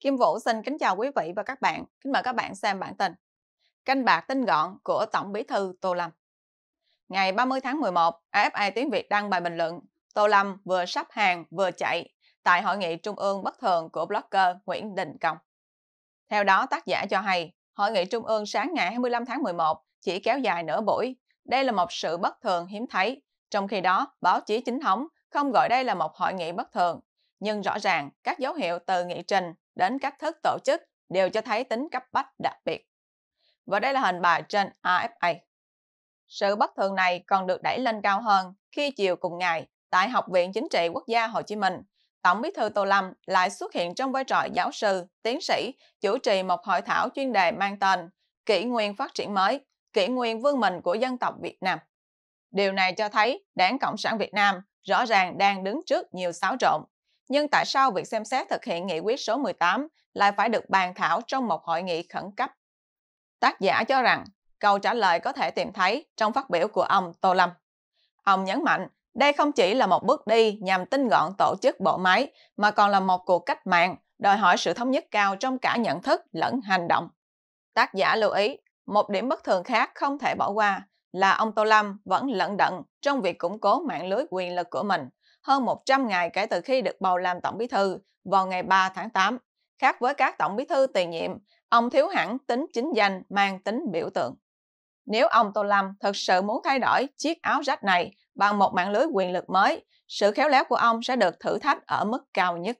Kim Vũ xin kính chào quý vị và các bạn. Kính mời các bạn xem bản tin. Canh bạc tinh gọn của Tổng Bí thư Tô Lâm. Ngày 30 tháng 11, AFA Tiếng Việt đăng bài bình luận Tô Lâm vừa sắp hàng vừa chạy tại hội nghị trung ương bất thường của blogger Nguyễn Đình Công. Theo đó, tác giả cho hay, hội nghị trung ương sáng ngày 25 tháng 11 chỉ kéo dài nửa buổi. Đây là một sự bất thường hiếm thấy. Trong khi đó, báo chí chính thống không gọi đây là một hội nghị bất thường. Nhưng rõ ràng, các dấu hiệu từ nghị trình đến cách thức tổ chức đều cho thấy tính cấp bách đặc biệt. Và đây là hình bài trên AFA. Sự bất thường này còn được đẩy lên cao hơn khi chiều cùng ngày tại Học viện Chính trị Quốc gia Hồ Chí Minh, Tổng bí thư Tô Lâm lại xuất hiện trong vai trò giáo sư, tiến sĩ, chủ trì một hội thảo chuyên đề mang tên Kỷ nguyên phát triển mới, kỷ nguyên vương mình của dân tộc Việt Nam. Điều này cho thấy Đảng Cộng sản Việt Nam rõ ràng đang đứng trước nhiều xáo trộn nhưng tại sao việc xem xét thực hiện nghị quyết số 18 lại phải được bàn thảo trong một hội nghị khẩn cấp? Tác giả cho rằng câu trả lời có thể tìm thấy trong phát biểu của ông Tô Lâm. Ông nhấn mạnh đây không chỉ là một bước đi nhằm tinh gọn tổ chức bộ máy mà còn là một cuộc cách mạng đòi hỏi sự thống nhất cao trong cả nhận thức lẫn hành động. Tác giả lưu ý, một điểm bất thường khác không thể bỏ qua là ông Tô Lâm vẫn lận đận trong việc củng cố mạng lưới quyền lực của mình hơn 100 ngày kể từ khi được bầu làm tổng bí thư vào ngày 3 tháng 8. Khác với các tổng bí thư tiền nhiệm, ông thiếu hẳn tính chính danh mang tính biểu tượng. Nếu ông Tô Lâm thực sự muốn thay đổi chiếc áo rách này bằng một mạng lưới quyền lực mới, sự khéo léo của ông sẽ được thử thách ở mức cao nhất.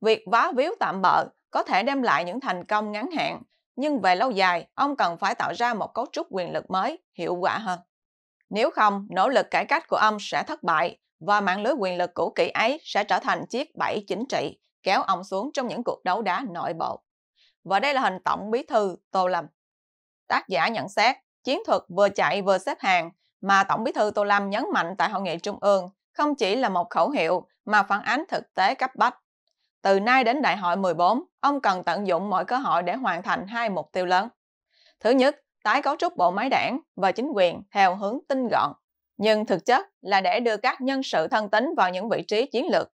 Việc vá víu tạm bợ có thể đem lại những thành công ngắn hạn, nhưng về lâu dài, ông cần phải tạo ra một cấu trúc quyền lực mới hiệu quả hơn. Nếu không, nỗ lực cải cách của ông sẽ thất bại và mạng lưới quyền lực cũ kỹ ấy sẽ trở thành chiếc bẫy chính trị kéo ông xuống trong những cuộc đấu đá nội bộ. Và đây là hình tổng bí thư Tô Lâm. Tác giả nhận xét, chiến thuật vừa chạy vừa xếp hàng mà Tổng bí thư Tô Lâm nhấn mạnh tại Hội nghị Trung ương không chỉ là một khẩu hiệu mà phản ánh thực tế cấp bách. Từ nay đến đại hội 14, ông cần tận dụng mọi cơ hội để hoàn thành hai mục tiêu lớn. Thứ nhất, tái cấu trúc bộ máy đảng và chính quyền theo hướng tinh gọn, nhưng thực chất là để đưa các nhân sự thân tín vào những vị trí chiến lược.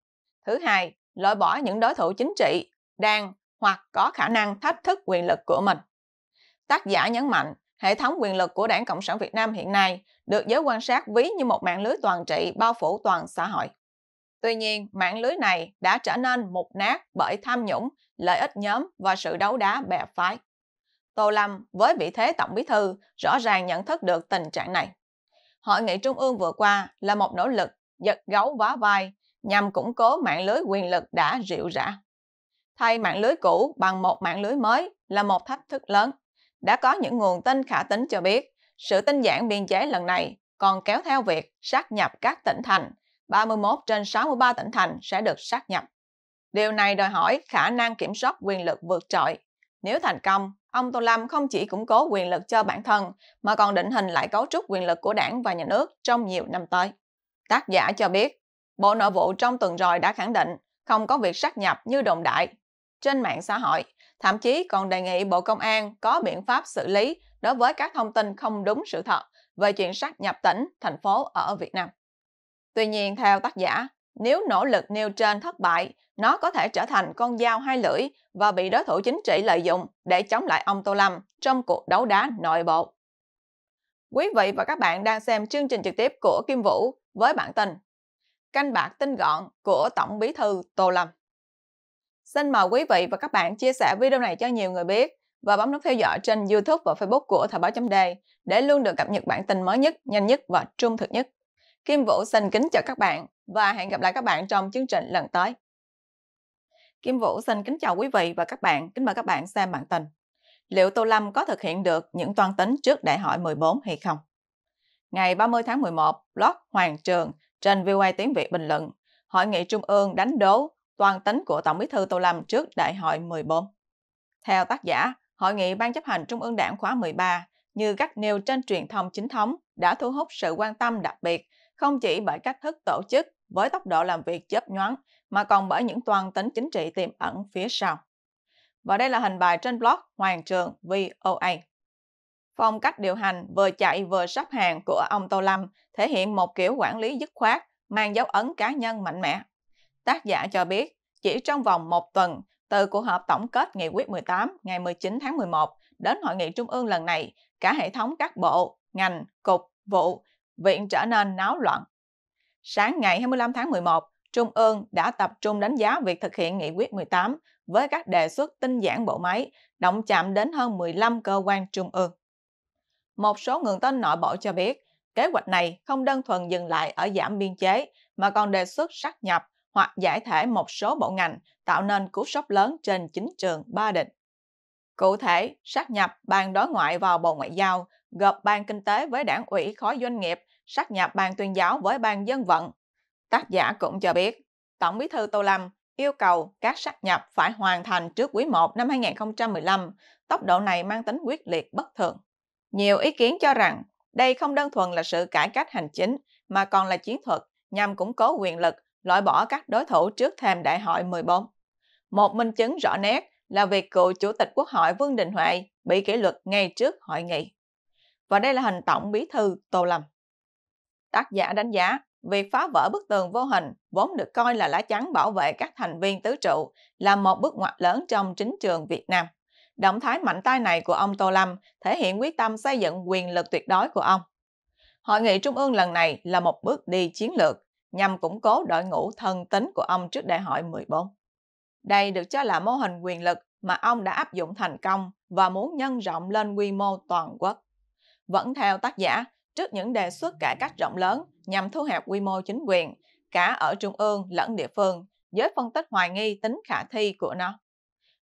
Thứ hai, loại bỏ những đối thủ chính trị đang hoặc có khả năng thách thức quyền lực của mình. Tác giả nhấn mạnh, hệ thống quyền lực của Đảng Cộng sản Việt Nam hiện nay được giới quan sát ví như một mạng lưới toàn trị bao phủ toàn xã hội. Tuy nhiên, mạng lưới này đã trở nên mục nát bởi tham nhũng, lợi ích nhóm và sự đấu đá bè phái. Tô Lâm với vị thế tổng bí thư rõ ràng nhận thức được tình trạng này hội nghị trung ương vừa qua là một nỗ lực giật gấu vá vai nhằm củng cố mạng lưới quyền lực đã rượu rã. Thay mạng lưới cũ bằng một mạng lưới mới là một thách thức lớn. Đã có những nguồn tin khả tính cho biết, sự tinh giản biên chế lần này còn kéo theo việc sát nhập các tỉnh thành. 31 trên 63 tỉnh thành sẽ được sát nhập. Điều này đòi hỏi khả năng kiểm soát quyền lực vượt trội. Nếu thành công, Ông Tô Lâm không chỉ củng cố quyền lực cho bản thân, mà còn định hình lại cấu trúc quyền lực của đảng và nhà nước trong nhiều năm tới. Tác giả cho biết, Bộ Nội vụ trong tuần rồi đã khẳng định không có việc sát nhập như đồn đại. Trên mạng xã hội, thậm chí còn đề nghị Bộ Công an có biện pháp xử lý đối với các thông tin không đúng sự thật về chuyện sát nhập tỉnh, thành phố ở Việt Nam. Tuy nhiên, theo tác giả, nếu nỗ lực nêu trên thất bại, nó có thể trở thành con dao hai lưỡi và bị đối thủ chính trị lợi dụng để chống lại ông Tô Lâm trong cuộc đấu đá nội bộ. Quý vị và các bạn đang xem chương trình trực tiếp của Kim Vũ với bản tin Canh bạc tinh gọn của Tổng Bí thư Tô Lâm. Xin mời quý vị và các bạn chia sẻ video này cho nhiều người biết và bấm nút theo dõi trên YouTube và Facebook của Thời báo chấm để luôn được cập nhật bản tin mới nhất, nhanh nhất và trung thực nhất. Kim Vũ xin kính chào các bạn và hẹn gặp lại các bạn trong chương trình lần tới. Kim Vũ xin kính chào quý vị và các bạn, kính mời các bạn xem bản tin. Liệu Tô Lâm có thực hiện được những toan tính trước đại hội 14 hay không? Ngày 30 tháng 11, blog Hoàng Trường trên VOA Tiếng Việt bình luận, Hội nghị Trung ương đánh đố toan tính của Tổng bí thư Tô Lâm trước đại hội 14. Theo tác giả, Hội nghị Ban chấp hành Trung ương Đảng khóa 13 như các nêu trên truyền thông chính thống đã thu hút sự quan tâm đặc biệt không chỉ bởi cách thức tổ chức với tốc độ làm việc chớp nhoáng mà còn bởi những toàn tính chính trị tiềm ẩn phía sau. Và đây là hình bài trên blog Hoàng Trường VOA. Phong cách điều hành vừa chạy vừa sắp hàng của ông Tô Lâm thể hiện một kiểu quản lý dứt khoát mang dấu ấn cá nhân mạnh mẽ. Tác giả cho biết, chỉ trong vòng một tuần, từ cuộc họp tổng kết nghị quyết 18 ngày 19 tháng 11 đến hội nghị trung ương lần này, cả hệ thống các bộ, ngành, cục, vụ viện trở nên náo loạn. Sáng ngày 25 tháng 11, Trung ương đã tập trung đánh giá việc thực hiện nghị quyết 18 với các đề xuất tinh giản bộ máy, động chạm đến hơn 15 cơ quan trung ương. Một số nguồn tin nội bộ cho biết, kế hoạch này không đơn thuần dừng lại ở giảm biên chế mà còn đề xuất sát nhập hoặc giải thể một số bộ ngành tạo nên cú sốc lớn trên chính trường Ba Định. Cụ thể, sát nhập ban đối ngoại vào Bộ Ngoại giao gộp ban kinh tế với đảng ủy khối doanh nghiệp, sát nhập ban tuyên giáo với ban dân vận. Tác giả cũng cho biết, Tổng bí thư Tô Lâm yêu cầu các sát nhập phải hoàn thành trước quý 1 năm 2015, tốc độ này mang tính quyết liệt bất thường. Nhiều ý kiến cho rằng đây không đơn thuần là sự cải cách hành chính mà còn là chiến thuật nhằm củng cố quyền lực, loại bỏ các đối thủ trước thềm đại hội 14. Một minh chứng rõ nét là việc cựu Chủ tịch Quốc hội Vương Đình Huệ bị kỷ luật ngay trước hội nghị và đây là hình tổng bí thư Tô Lâm. Tác giả đánh giá, việc phá vỡ bức tường vô hình vốn được coi là lá chắn bảo vệ các thành viên tứ trụ là một bước ngoặt lớn trong chính trường Việt Nam. Động thái mạnh tay này của ông Tô Lâm thể hiện quyết tâm xây dựng quyền lực tuyệt đối của ông. Hội nghị trung ương lần này là một bước đi chiến lược nhằm củng cố đội ngũ thân tín của ông trước đại hội 14. Đây được cho là mô hình quyền lực mà ông đã áp dụng thành công và muốn nhân rộng lên quy mô toàn quốc vẫn theo tác giả trước những đề xuất cải cách rộng lớn nhằm thu hẹp quy mô chính quyền, cả ở trung ương lẫn địa phương, giới phân tích hoài nghi tính khả thi của nó.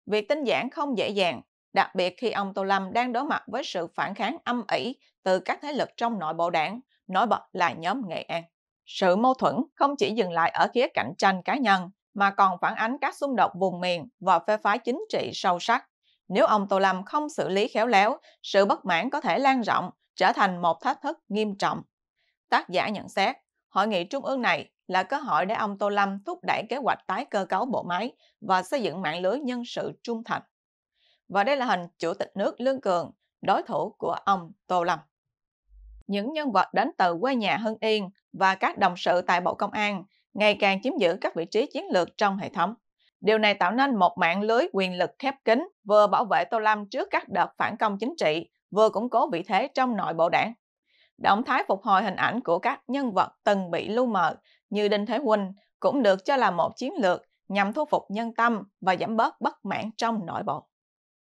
Việc tinh giản không dễ dàng, đặc biệt khi ông Tô Lâm đang đối mặt với sự phản kháng âm ỉ từ các thế lực trong nội bộ đảng, nổi bật là nhóm Nghệ An. Sự mâu thuẫn không chỉ dừng lại ở khía cạnh tranh cá nhân, mà còn phản ánh các xung đột vùng miền và phe phái chính trị sâu sắc, nếu ông Tô Lâm không xử lý khéo léo, sự bất mãn có thể lan rộng, trở thành một thách thức nghiêm trọng. Tác giả nhận xét, hội nghị trung ương này là cơ hội để ông Tô Lâm thúc đẩy kế hoạch tái cơ cấu bộ máy và xây dựng mạng lưới nhân sự trung thành. Và đây là hình Chủ tịch nước Lương Cường, đối thủ của ông Tô Lâm. Những nhân vật đến từ quê nhà Hưng Yên và các đồng sự tại Bộ Công an ngày càng chiếm giữ các vị trí chiến lược trong hệ thống. Điều này tạo nên một mạng lưới quyền lực khép kín, vừa bảo vệ Tô Lâm trước các đợt phản công chính trị, vừa củng cố vị thế trong nội bộ đảng. Động thái phục hồi hình ảnh của các nhân vật từng bị lưu mờ như Đinh Thế Huynh cũng được cho là một chiến lược nhằm thu phục nhân tâm và giảm bớt bất mãn trong nội bộ.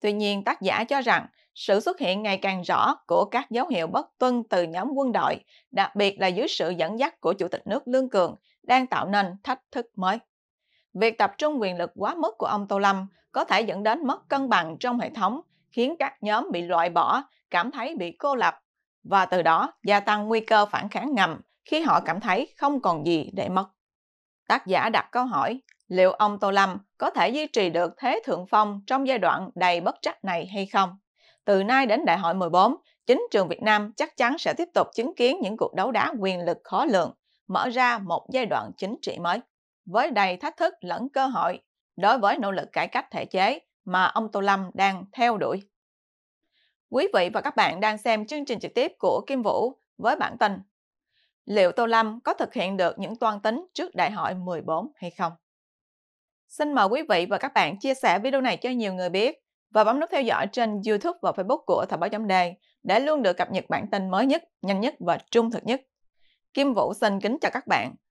Tuy nhiên, tác giả cho rằng sự xuất hiện ngày càng rõ của các dấu hiệu bất tuân từ nhóm quân đội, đặc biệt là dưới sự dẫn dắt của Chủ tịch nước Lương Cường, đang tạo nên thách thức mới. Việc tập trung quyền lực quá mức của ông Tô Lâm có thể dẫn đến mất cân bằng trong hệ thống, khiến các nhóm bị loại bỏ, cảm thấy bị cô lập và từ đó gia tăng nguy cơ phản kháng ngầm khi họ cảm thấy không còn gì để mất. Tác giả đặt câu hỏi liệu ông Tô Lâm có thể duy trì được thế thượng phong trong giai đoạn đầy bất trắc này hay không? Từ nay đến đại hội 14, chính trường Việt Nam chắc chắn sẽ tiếp tục chứng kiến những cuộc đấu đá quyền lực khó lường, mở ra một giai đoạn chính trị mới với đầy thách thức lẫn cơ hội đối với nỗ lực cải cách thể chế mà ông Tô Lâm đang theo đuổi. Quý vị và các bạn đang xem chương trình trực tiếp của Kim Vũ với bản tin Liệu Tô Lâm có thực hiện được những toan tính trước đại hội 14 hay không? Xin mời quý vị và các bạn chia sẻ video này cho nhiều người biết và bấm nút theo dõi trên YouTube và Facebook của Thời báo chấm đề để luôn được cập nhật bản tin mới nhất, nhanh nhất và trung thực nhất. Kim Vũ xin kính chào các bạn